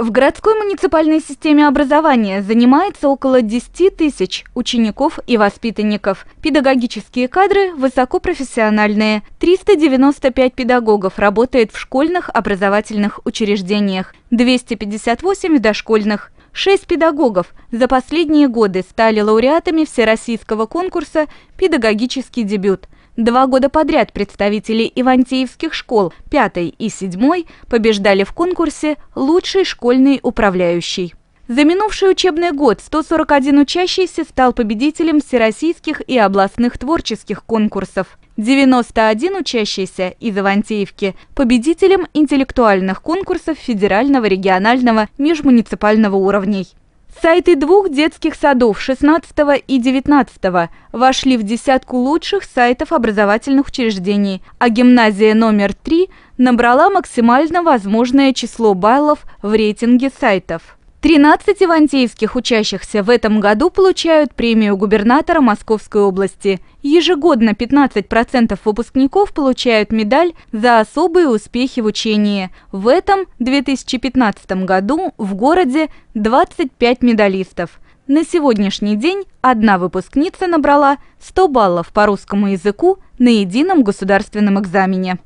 В городской муниципальной системе образования занимается около 10 тысяч учеников и воспитанников. Педагогические кадры высокопрофессиональные. 395 педагогов работает в школьных образовательных учреждениях, 258 в дошкольных. Шесть педагогов за последние годы стали лауреатами Всероссийского конкурса «Педагогический дебют». Два года подряд представители Ивантеевских школ 5 и 7 побеждали в конкурсе «Лучший школьный управляющий». За минувший учебный год 141 учащийся стал победителем всероссийских и областных творческих конкурсов. 91 учащийся из Ивантеевки победителем интеллектуальных конкурсов федерального, регионального, межмуниципального уровней. Сайты двух детских садов 16 и 19 вошли в десятку лучших сайтов образовательных учреждений, а гимназия номер 3 набрала максимально возможное число баллов в рейтинге сайтов. 13 ивантеевских учащихся в этом году получают премию губернатора Московской области. Ежегодно 15% выпускников получают медаль за особые успехи в учении. В этом 2015 году в городе 25 медалистов. На сегодняшний день одна выпускница набрала 100 баллов по русскому языку на едином государственном экзамене.